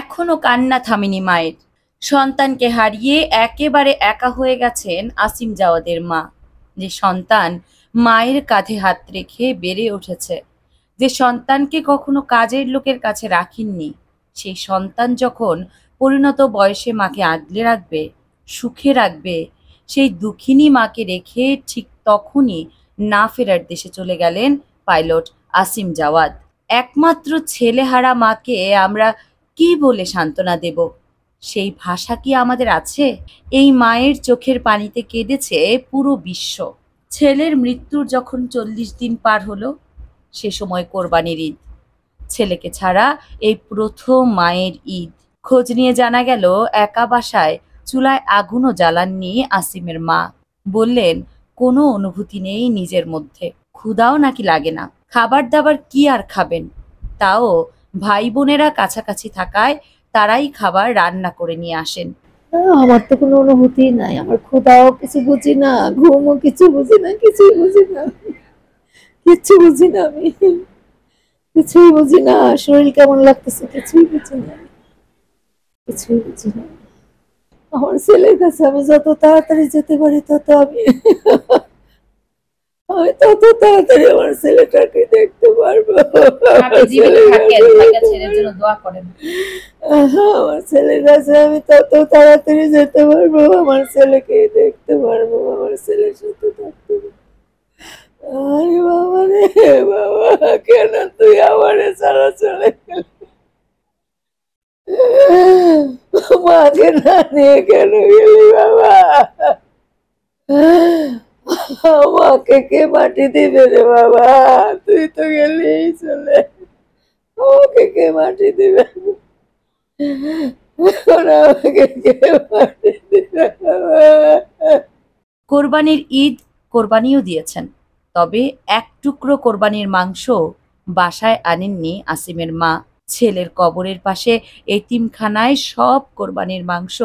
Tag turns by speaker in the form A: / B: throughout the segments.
A: এখনও কান্না থামেনি মায়ের সন্তানকে হারিয়ে একেবারে একা হয়ে গেছেন আসিম জাওয়াদের মা যে সন্তান মায়ের কাঁধে হাত রেখে বেড়ে উঠেছে যে সন্তানকে কখনো কাজের লোকের কাছে রাখেননি সেই সন্তান যখন পরিণত বয়সে মাকে আগলে রাখবে সুখে রাখবে সেই দুঃখিনী মাকে রেখে ঠিক তখনই না ফেরার দেশে চলে গেলেন পাইলট আসিম জাওয়াদ একমাত্র ছেলেহারা মাকে আমরা কি বলে সান্ত্বনা দেব সেই ভাষা কি আমাদের আছে এই মায়ের চোখের পানিতে কেঁদেছে পুরো বিশ্ব ছেলের মৃত্যুর যখন চল্লিশ দিন পার হলো সে সময় কোরবানির ঈদ ছেলেকে ছাড়া এই প্রথম মায়ের ঈদ খোঁজ নিয়ে জানা গেল একা বাসায় চুলায় আগুনও জ্বালাননি আসিমের মা বললেন কোনো অনুভূতি নেই নিজের মধ্যে ক্ষুদাও নাকি লাগে না খাবার দাবার কি আর খাবেন তাও ভাই বোনেরা কাছাকাছি থাকায় তারাই খাবার রান্না করে নিয়ে আসেন
B: আমার তো কোনো অনুভূতি নাই আমার ক্ষুদাও কিছু বুঝি না ঘুমও কিছু বুঝি না কিছুই বুঝি না কিচ্ছু বুঝি না আমি কিছুই বুঝি না শরীর কেমন লাগতেছে কিছুই বুঝি না কিছুই বুঝি না আমার ছেলের কাছে আমি যত তাড়াতাড়ি যেতে পারি তত আমি আমি তত তাড়াতাড়ি আমার ছেলেটাকে দেখতে পারবো আমার ছেলের কাছে আমি তত তাড়াতাড়ি যেতে পারবো আমার ছেলেকে দেখতে পারবো আমার ছেলের সাথে থাকতে পারবো আরে বাবা রে বাবা কেন তুই আমার ছাড়া চলে গেল মাকে না নিয়ে কেন গেলি বাবা আমাকে কে মাটি দিবে রে বাবা তুই তো গেলি চলে আমাকে কে মাটি দিবে
A: কোরবানির ঈদ কোরবানিও দিয়েছেন তবে এক টুকরো কোরবানির মাংস বাসায় আনেননি আসিমের মা ছেলের কবরের পাশে এতিমখানায় সব কোরবানির মাংস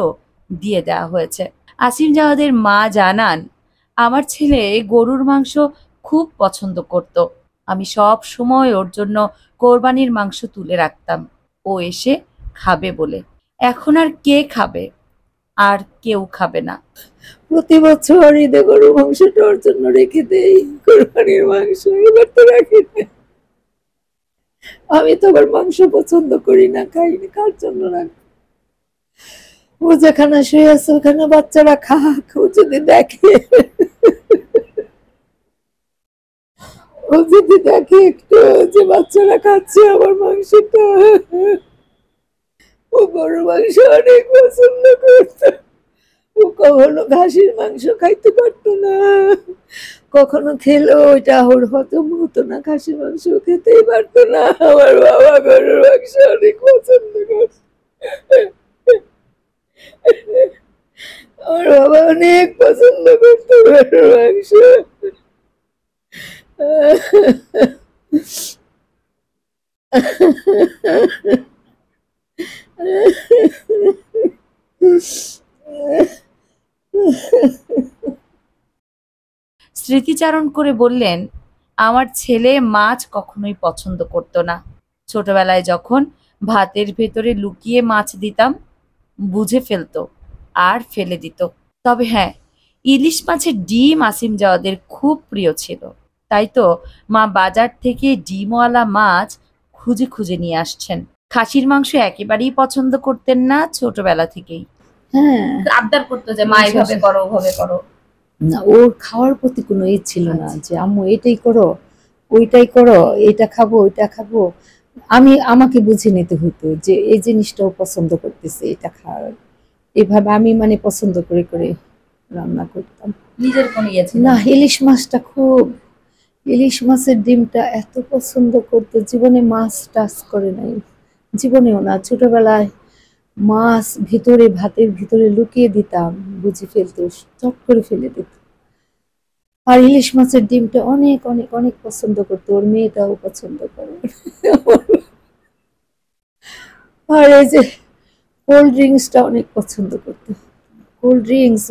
A: দিয়ে দেওয়া হয়েছে আসিম জাহাদের মা জানান আমার ছেলে গরুর মাংস খুব পছন্দ করত আমি সব সময় ওর জন্য কোরবানির মাংস তুলে রাখতাম ও এসে খাবে বলে এখন আর কে খাবে আর কেউ খাবে না
B: প্রতি বছর ঈদে গরু মাংসটা ওর জন্য রেখে দেই কোরবানির মাংস এবার তো রাখি আমি তো আবার মাংস পছন্দ করি না খাই কার জন্য রাখবো ও যেখানে শুয়ে আছে ওখানে বাচ্চারা খাক ও যদি দেখে ও যদি দেখে একটু যে বাচ্চারা খাচ্ছে আমার মাংসটা ও গরু মাংস অনেক পছন্দ করতো ও কখনো ঘাসের মাংস খাইতে পারতো না কখনো খেলো ওইটা ওর হজম হতো না খাসির মাংস খেতেই পারতো না আমার বাবা গরুর মাংস অনেক পছন্দ বাবা অনেক পছন্দ করতো গরুর মাংস
A: স্মৃতিচারণ করে বললেন আমার ছেলে মাছ কখনোই পছন্দ করত না ছোটবেলায় যখন ভাতের ভেতরে লুকিয়ে মাছ দিতাম বুঝে ফেলতো আর ফেলে দিত তবে হ্যাঁ ইলিশ মাছের ডিম আসিম জাওয়াদের খুব প্রিয় ছিল তাই তো মা বাজার থেকে ডিমওয়ালা মাছ খুঁজে খুঁজে নিয়ে আসছেন খাসির মাংস একেবারেই পছন্দ করতেন না ছোটবেলা থেকেই হ্যাঁ আবদার করতো যে মা আচ্ছা, এভাবে আচ্ছা। করো ওভাবে করো না ওর
B: খাওয়ার প্রতি কোনো ই ছিল না আচ্ছা। যে আম্মু এটাই করো ওইটাই করো এটা খাবো ওইটা খাবো আমি আমাকে বুঝে নিতে হতো যে এই জিনিসটাও পছন্দ করতেছে এটা খাওয়ার এভাবে আমি মানে পছন্দ করে করে
A: রান্না করতাম নিজের কোনো ইয়ে না ইলিশ
B: মাছটা খুব ইলিশ মাছের ডিমটা এত পছন্দ করতো জীবনে মাছ টাচ করে নাই জীবনেও না ছোটবেলায় মাছ ভিতরে ভাতের ভিতরে লুকিয়ে দিতাম বুঝি ফেলতো চট করে ফেলে দিত আর ইলিশ মাছের ডিমটা অনেক অনেক অনেক পছন্দ করতো ওর মেয়েটাও পছন্দ করে আর এই যে কোল্ড ড্রিঙ্কসটা অনেক পছন্দ করতো কোল্ড ড্রিঙ্কস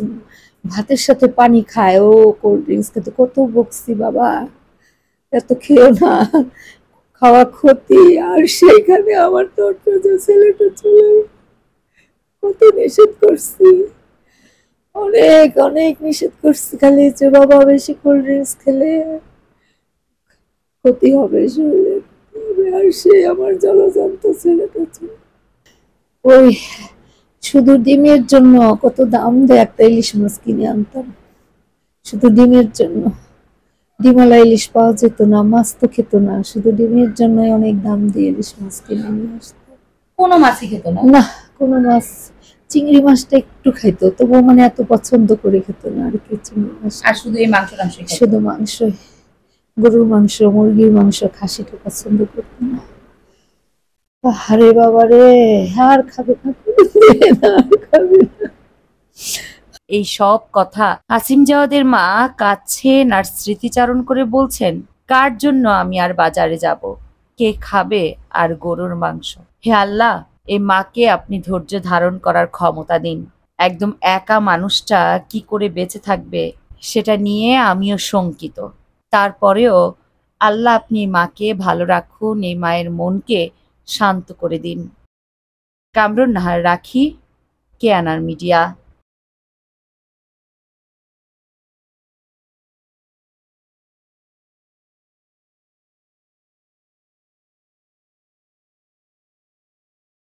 B: ভাতের সাথে পানি খায় ও কোল্ড ড্রিঙ্কস খেতে কত বকছি বাবা এত খেয়েও না খাওয়া ক্ষতি আর সেইখানে আমার তোর ছেলেটা চলে কত নিষেধ করছি অনেক অনেক নিষেধ করছি খালি যে বাবা বেশি কোল্ড ড্রিঙ্কস খেলে ক্ষতি হবে শরীরে আর সে আমার জলজান্ত ছেলেটা ছিল ওই শুধু ডিমের জন্য কত দাম দেয় একটা ইলিশ মাছ কিনে আনতাম শুধু ডিমের জন্য ডিমালা ইলিশ পাওয়া যেত না মাছ তো খেত না শুধু ডিমের জন্য অনেক দাম দিয়ে ইলিশ মাছ কিনে নিয়ে আসতো
A: কোনো মাছই খেত না
B: কোনো মাছ চিংড়ি মাছটা একটু খাইতো তবুও মানে এত পছন্দ করে খেত না আর কি চিংড়ি মাছ আর শুধু এই মাংস শুধু মাংস গরুর মাংস মুরগির মাংস খাসিটা পছন্দ করত আরে বাবা রে আর খাবে না
A: এই সব কথা আসিম জাওয়াদের মা কাছে আর স্মৃতিচারণ করে বলছেন কার জন্য আমি আর বাজারে যাব কে খাবে আর গরুর মাংস হে আল্লাহ এই মাকে আপনি ধৈর্য ধারণ করার ক্ষমতা দিন একদম একা মানুষটা কি করে বেঁচে থাকবে সেটা নিয়ে আমিও শঙ্কিত তারপরেও আল্লাহ আপনি মাকে ভালো রাখুন এই মায়ের মনকে শান্ত করে দিন কামরুন নাহার রাখি কেয়ানার মিডিয়া